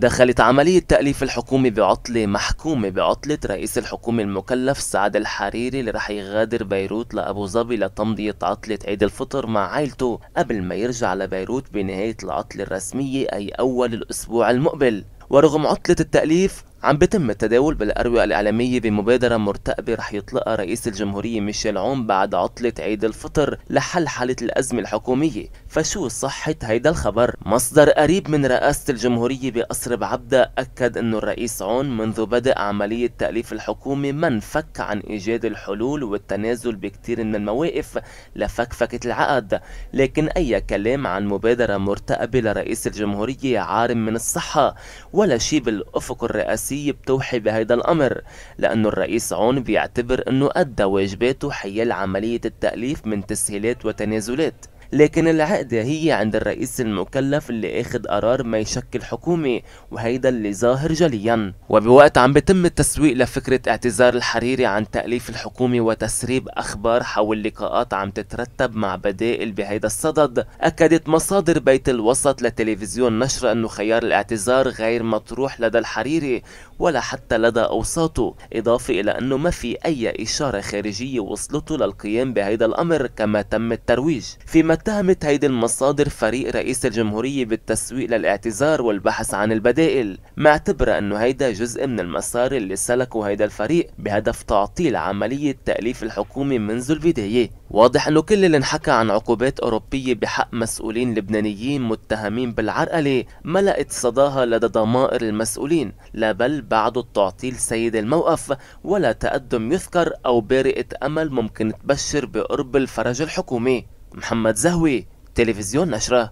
دخلت عملية تأليف الحكومة بعطلة محكومة بعطلة رئيس الحكومة المكلف سعد الحريري اللي رح يغادر بيروت لأبو ظبي لتمضية عطلة عيد الفطر مع عائلته قبل ما يرجع لبيروت بنهاية العطلة الرسمية أي أول الأسبوع المقبل ورغم عطلة التأليف عم بتم التداول بالأروقة الإعلامية بمبادرة مرتقبة رح يطلقها رئيس الجمهورية ميشيل عون بعد عطلة عيد الفطر لحل حالة الأزمة الحكومية فشو صحة هيدا الخبر؟ مصدر قريب من رئاسة الجمهورية بقصر بعبدة أكد أنه الرئيس عون منذ بدء عملية تأليف الحكومة ما انفك عن إيجاد الحلول والتنازل بكثير من المواقف لفكفكة العقد لكن أي كلام عن مبادرة مرتقبة لرئيس الجمهورية عارم من الصحة ولا شي بالأفق الرئاسي بتوحي بهيدا الأمر لأنه الرئيس عون بيعتبر أنه أدى واجباته حيال عملية التأليف من تسهيلات وتنازلات لكن العقدة هي عند الرئيس المكلف اللي اخد قرار ما يشكل حكومة وهيدا اللي ظاهر جليا وبوقت عم بتم التسويق لفكرة اعتذار الحريري عن تأليف الحكومة وتسريب أخبار حول لقاءات عم تترتب مع بدائل بهيدا الصدد أكدت مصادر بيت الوسط لتلفزيون نشر أنه خيار الاعتذار غير مطروح لدى الحريري ولا حتى لدى أوساطه إضافة إلى أنه ما في أي إشارة خارجية وصلته للقيام بهيدا الأمر كما تم الترويج فيما اتهمت هيدي المصادر فريق رئيس الجمهورية بالتسويق للاعتذار والبحث عن البدائل معتبرة انه هيدا جزء من المسار اللي سلكه هيدا الفريق بهدف تعطيل عملية تأليف الحكومة منذ البداية واضح انه كل اللي انحكى عن عقوبات اوروبية بحق مسؤولين لبنانيين متهمين بالعرقلة ما لقت صداها لدى ضمائر المسؤولين لا بل بعد التعطيل سيد الموقف ولا تقدم يذكر او بارئة امل ممكن تبشر بقرب الفرج الحكومي محمد زهوي تلفزيون نشرة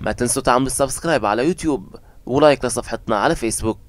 ما تنسوا تعملوا سبسكرايب على يوتيوب ولايك لصفحتنا على فيسبوك